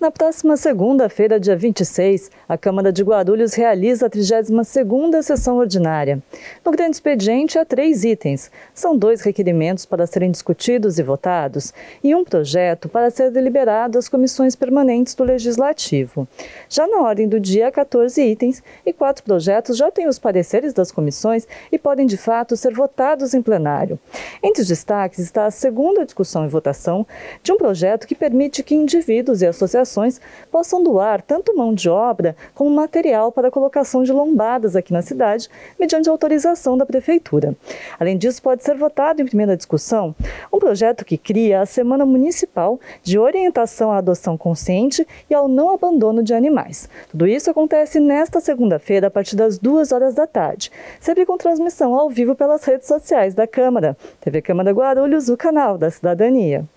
Na próxima segunda-feira, dia 26, a Câmara de Guarulhos realiza a 32ª sessão ordinária. No grande expediente há três itens. São dois requerimentos para serem discutidos e votados e um projeto para ser deliberado às comissões permanentes do Legislativo. Já na ordem do dia, há 14 itens e quatro projetos já têm os pareceres das comissões e podem, de fato, ser votados em plenário. Entre os destaques está a segunda discussão e votação de um projeto que permite que indivíduos e associações associações possam doar tanto mão de obra como material para a colocação de lombadas aqui na cidade, mediante autorização da Prefeitura. Além disso, pode ser votado em primeira discussão um projeto que cria a Semana Municipal de Orientação à Adoção Consciente e ao Não Abandono de Animais. Tudo isso acontece nesta segunda-feira, a partir das duas horas da tarde, sempre com transmissão ao vivo pelas redes sociais da Câmara, TV Câmara Guarulhos, o canal da Cidadania.